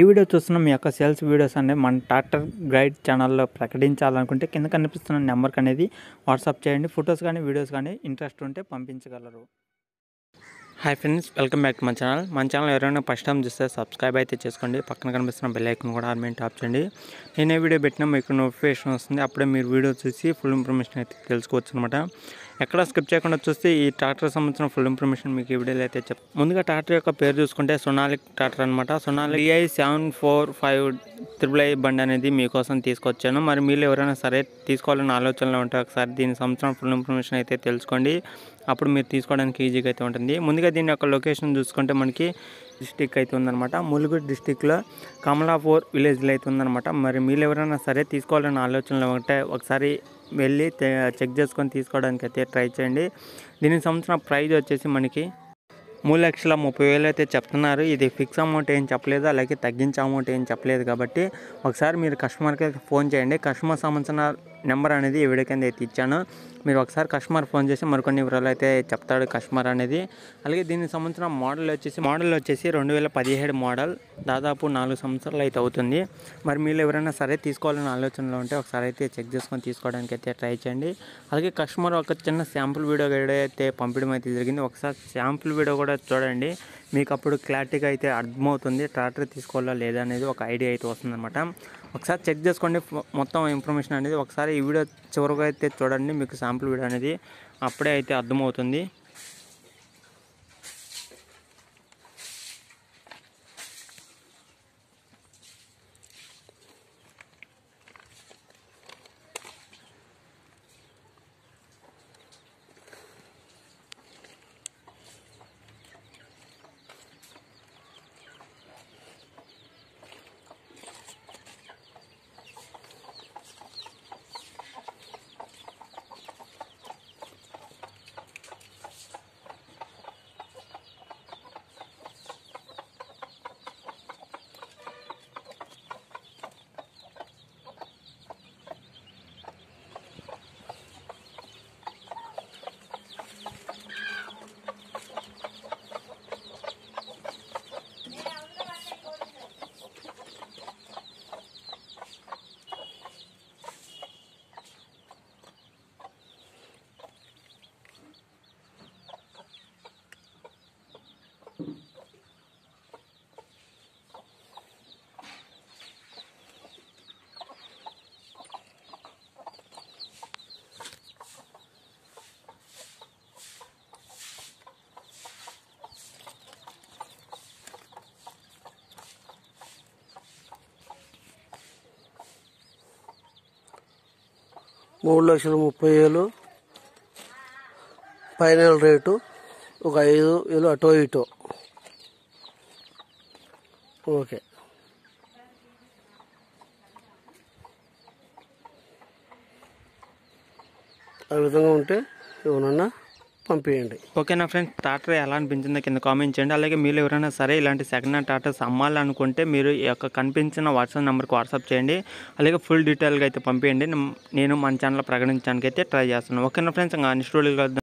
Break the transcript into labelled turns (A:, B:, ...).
A: ఈ వీడియో చూస్తున్న మీ యొక్క సేల్స్ వీడియోస్ అనేవి మన ట్రాక్టర్ గైడ్ ఛానల్లో ప్రకటించాలనుకుంటే కింద కనిపిస్తున్న నెంబర్కి అనేది వాట్సాప్ చేయండి ఫొటోస్ కానీ వీడియోస్ కానీ ఇంట్రెస్ట్ ఉంటే పంపించగలరు hi friends welcome back to మన ఛానల్ మన ఛానల్ ఎవరైనా ఫస్ట్ టైం చూస్తే సబ్స్క్రైబ్ అయితే చేసుకోండి పక్కన కనిపిస్తున్న బెల్ ఐకన్ కూడా ఆర్మీ టాప్ చేయండి ఏ వీడియో పెట్టినా మీకు నోటిఫికేషన్ వస్తుంది అప్పుడే మీరు వీడియో చూసి ఫుల్ ఇన్ఫర్మేషన్ అయితే తెలుసుకోవచ్చు అనమాట ఎక్కడ స్కిప్ చేయకుండా చూస్తే ఈ ట్రాక్టర్ సంబంధించిన ఫుల్ ఇన్ఫర్మేషన్ మీకు ఈ వీడియోలో అయితే చెప్ ముందుగా ట్రాక్టర్ యొక్క పేరు చూసుకుంటే సొనాలిక్ ట్రాక్టర్ అనమాట Sonalika DI seven four five triple I బండి అనేది మీకోసం తీసుకొచ్చాను మరి మీరు ఎవరైనా సరే తీసుకోవాలని ఆలోచనలో ఉంటే ఒకసారి దీని సంవత్సరం ఫుల్ ఇన్ఫర్మేషన్ అయితే తెలుసుకోండి అప్పుడు మీరు తీసుకోవడానికి ఈజీగా అయితే ఉంటుంది ముందుగా దీని యొక్క లొకేషన్ చూసుకుంటే మనకి డిస్టిక్ అయితే ఉందన్నమాట ములుగు డిస్టిక్లో కమలాపూర్ విలేజ్లో అయితే ఉందన్నమాట మరి మీరు ఎవరైనా సరే తీసుకోవాలని ఆలోచనలో ఉంటే ఒకసారి వెళ్ళి చెక్ చేసుకొని తీసుకోవడానికి అయితే ట్రై చేయండి దీని సంవత్సరం ప్రైజ్ వచ్చేసి మనకి మూడు లక్షల ముప్పై వేలు అయితే చెప్తున్నారు ఇది ఫిక్స్ అమౌంట్ ఏం చెప్పలేదు అలాగే తగ్గించే అమౌంట్ ఏం చెప్పలేదు కాబట్టి ఒకసారి మీరు కస్టమర్కి ఫోన్ చేయండి కస్టమర్ సంబంధించిన నెంబర్ అనేది ఈ వీడియో కింద అయితే ఇచ్చాను మీరు ఒకసారి కస్టమర్ ఫోన్ చేసి మరికొన్ని వివరాలు అయితే చెప్తాడు కస్టమర్ అనేది అలాగే దీనికి సంబంధించిన మోడల్ వచ్చేసి మోడల్ వచ్చేసి రెండు వేల పదిహేడు మోడల్ దాదాపు నాలుగు సంవత్సరాలు అయితే అవుతుంది మరి మీరు ఎవరైనా సరే తీసుకోవాలని ఆలోచనలో ఉంటే ఒకసారి అయితే చెక్ చేసుకొని తీసుకోవడానికి అయితే ట్రై చేయండి అలాగే కస్టమర్ ఒక చిన్న శాంపుల్ వీడియో అయితే పంపడం అయితే జరిగింది ఒకసారి శాంపుల్ వీడియో కూడా చూడండి మీకు అప్పుడు క్లారిటీగా అయితే అర్థమవుతుంది ట్రాక్టర్ తీసుకోవాలా లేదా అనేది ఒక ఐడియా అయితే వస్తుందన్నమాట ఒకసారి చెక్ చేసుకోండి మొత్తం ఇన్ఫర్మేషన్ అనేది ఒకసారి ఈ వీడియో చివరిగా అయితే చూడండి మీకు శాంపుల్ వీడియో అనేది అప్పుడే అయితే అర్థమవుతుంది
B: మూడు లక్షల ముప్పై వేలు ఫైనల్ రేటు ఒక ఐదు వేలు అటో ఇటో ఓకే ఆ విధంగా ఉంటే ఏమన్నా పంపించండి
A: ఓకేనా ఫ్రెండ్స్ టాటర్ ఎలా అనిపించిందో కింద కామెంట్ చేయండి అలాగే మీరు ఎవరైనా సరే ఇలాంటి సెకండ్ హ్యాండ్ టాటర్స్ అమ్మాలనుకుంటే మీరు ఈ యొక్క కనిపించిన వాట్సాప్ నెంబర్కి వాట్సాప్ చేయండి అలాగే ఫుల్ డీటెయిల్గా అయితే పంపించండి నేను మన ఛానల్ ప్రకటించడానికి అయితే ట్రై చేస్తున్నాను ఓకేనా ఫ్రెండ్స్ ఇంకా అన్ని స్టూడియోలు